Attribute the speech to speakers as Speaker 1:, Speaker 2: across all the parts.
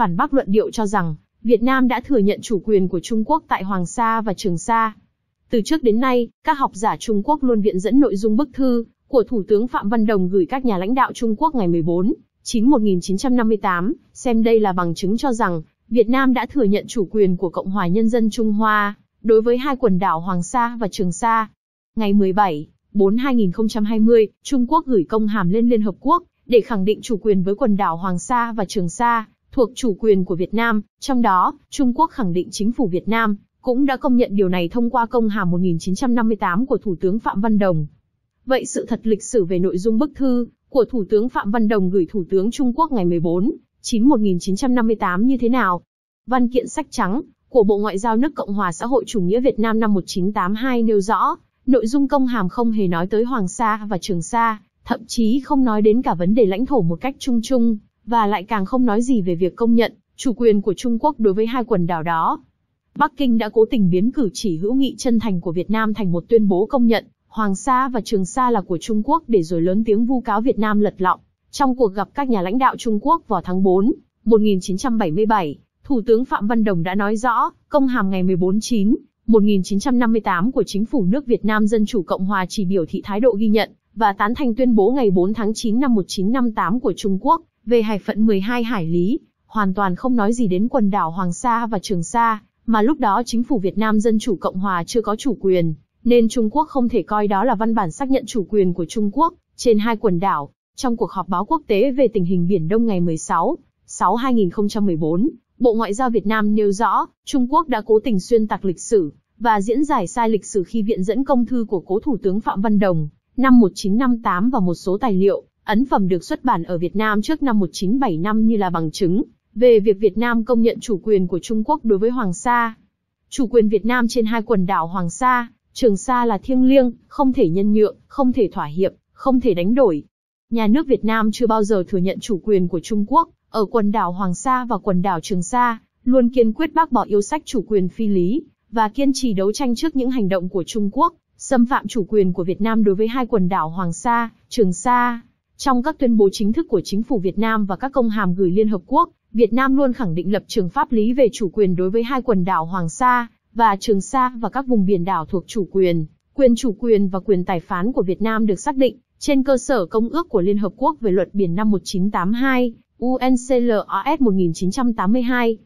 Speaker 1: phản bác luận điệu cho rằng Việt Nam đã thừa nhận chủ quyền của Trung Quốc tại Hoàng Sa và Trường Sa. Từ trước đến nay, các học giả Trung Quốc luôn viện dẫn nội dung bức thư của Thủ tướng Phạm Văn Đồng gửi các nhà lãnh đạo Trung Quốc ngày 14 9 1958, xem đây là bằng chứng cho rằng Việt Nam đã thừa nhận chủ quyền của Cộng hòa Nhân dân Trung Hoa đối với hai quần đảo Hoàng Sa và Trường Sa. Ngày 17 4 2020, Trung Quốc gửi công hàm lên Liên Hợp Quốc để khẳng định chủ quyền với quần đảo Hoàng Sa và Trường Sa, thuộc chủ quyền của Việt Nam, trong đó, Trung Quốc khẳng định chính phủ Việt Nam cũng đã công nhận điều này thông qua công hàm 1958 của Thủ tướng Phạm Văn Đồng. Vậy sự thật lịch sử về nội dung bức thư của Thủ tướng Phạm Văn Đồng gửi Thủ tướng Trung Quốc ngày 14 9 1958 như thế nào? Văn kiện sách trắng của Bộ Ngoại giao nước Cộng hòa xã hội chủ nghĩa Việt Nam năm 1982 nêu rõ, nội dung công hàm không hề nói tới Hoàng Sa và Trường Sa, thậm chí không nói đến cả vấn đề lãnh thổ một cách chung chung, và lại càng không nói gì về việc công nhận chủ quyền của Trung Quốc đối với hai quần đảo đó. Bắc Kinh đã cố tình biến cử chỉ hữu nghị chân thành của Việt Nam thành một tuyên bố công nhận Hoàng Sa và Trường Sa là của Trung Quốc để rồi lớn tiếng vu cáo Việt Nam lật lọng. Trong cuộc gặp các nhà lãnh đạo Trung Quốc vào tháng 4, 1977, Thủ tướng Phạm Văn Đồng đã nói rõ, công hàm ngày 14-9, 1958 của Chính phủ nước Việt Nam Dân Chủ Cộng Hòa chỉ biểu thị thái độ ghi nhận và tán thành tuyên bố ngày 4 tháng 9 năm 1958 của Trung Quốc về hải phận 12 hải lý, hoàn toàn không nói gì đến quần đảo Hoàng Sa và Trường Sa, mà lúc đó chính phủ Việt Nam Dân Chủ Cộng Hòa chưa có chủ quyền, nên Trung Quốc không thể coi đó là văn bản xác nhận chủ quyền của Trung Quốc trên hai quần đảo. Trong cuộc họp báo quốc tế về tình hình Biển Đông ngày 16, 6 2014, Bộ Ngoại giao Việt Nam nêu rõ, Trung Quốc đã cố tình xuyên tạc lịch sử và diễn giải sai lịch sử khi viện dẫn công thư của cố Thủ tướng Phạm Văn Đồng năm 1958 và một số tài liệu Ấn phẩm được xuất bản ở Việt Nam trước năm 1975 như là bằng chứng về việc Việt Nam công nhận chủ quyền của Trung Quốc đối với Hoàng Sa. Chủ quyền Việt Nam trên hai quần đảo Hoàng Sa, Trường Sa là thiêng liêng, không thể nhân nhượng, không thể thỏa hiệp, không thể đánh đổi. Nhà nước Việt Nam chưa bao giờ thừa nhận chủ quyền của Trung Quốc ở quần đảo Hoàng Sa và quần đảo Trường Sa, luôn kiên quyết bác bỏ yêu sách chủ quyền phi lý và kiên trì đấu tranh trước những hành động của Trung Quốc xâm phạm chủ quyền của Việt Nam đối với hai quần đảo Hoàng Sa, Trường Sa. Trong các tuyên bố chính thức của chính phủ Việt Nam và các công hàm gửi Liên Hợp Quốc, Việt Nam luôn khẳng định lập trường pháp lý về chủ quyền đối với hai quần đảo Hoàng Sa và Trường Sa và các vùng biển đảo thuộc chủ quyền. Quyền chủ quyền và quyền tài phán của Việt Nam được xác định trên cơ sở Công ước của Liên Hợp Quốc về luật biển năm 1982, UNCLOS 1982.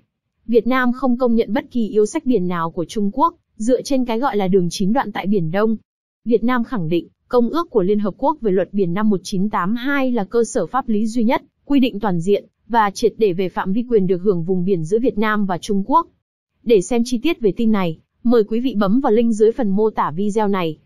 Speaker 1: Việt Nam không công nhận bất kỳ yêu sách biển nào của Trung Quốc, dựa trên cái gọi là đường chín đoạn tại Biển Đông. Việt Nam khẳng định, Công ước của Liên Hợp Quốc về luật biển năm 1982 là cơ sở pháp lý duy nhất, quy định toàn diện và triệt để về phạm vi quyền được hưởng vùng biển giữa Việt Nam và Trung Quốc. Để xem chi tiết về tin này, mời quý vị bấm vào link dưới phần mô tả video này.